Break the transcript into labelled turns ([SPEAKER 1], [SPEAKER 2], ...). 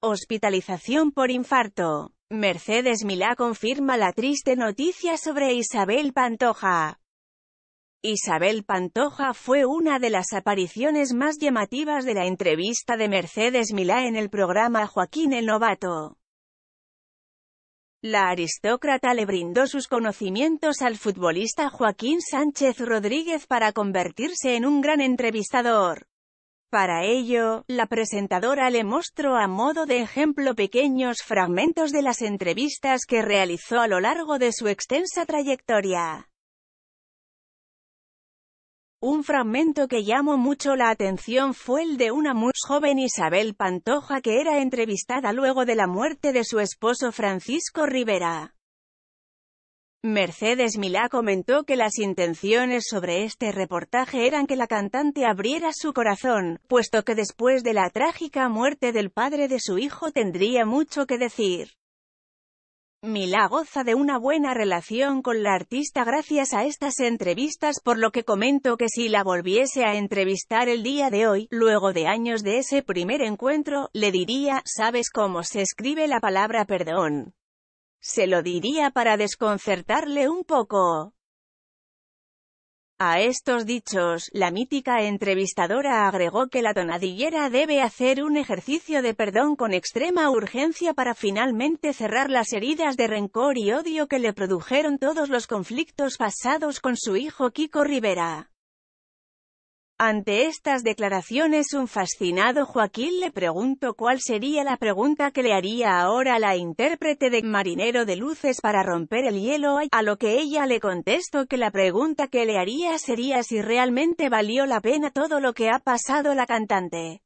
[SPEAKER 1] Hospitalización por infarto. Mercedes Milá confirma la triste noticia sobre Isabel Pantoja. Isabel Pantoja fue una de las apariciones más llamativas de la entrevista de Mercedes Milá en el programa Joaquín el Novato. La aristócrata le brindó sus conocimientos al futbolista Joaquín Sánchez Rodríguez para convertirse en un gran entrevistador. Para ello, la presentadora le mostró a modo de ejemplo pequeños fragmentos de las entrevistas que realizó a lo largo de su extensa trayectoria. Un fragmento que llamó mucho la atención fue el de una muy joven Isabel Pantoja que era entrevistada luego de la muerte de su esposo Francisco Rivera. Mercedes Milá comentó que las intenciones sobre este reportaje eran que la cantante abriera su corazón, puesto que después de la trágica muerte del padre de su hijo tendría mucho que decir. Milá goza de una buena relación con la artista gracias a estas entrevistas por lo que comento que si la volviese a entrevistar el día de hoy, luego de años de ese primer encuentro, le diría, ¿sabes cómo se escribe la palabra perdón? Se lo diría para desconcertarle un poco. A estos dichos, la mítica entrevistadora agregó que la tonadillera debe hacer un ejercicio de perdón con extrema urgencia para finalmente cerrar las heridas de rencor y odio que le produjeron todos los conflictos pasados con su hijo Kiko Rivera. Ante estas declaraciones un fascinado Joaquín le preguntó cuál sería la pregunta que le haría ahora la intérprete de Marinero de Luces para romper el hielo, a lo que ella le contestó que la pregunta que le haría sería si realmente valió la pena todo lo que ha pasado la cantante.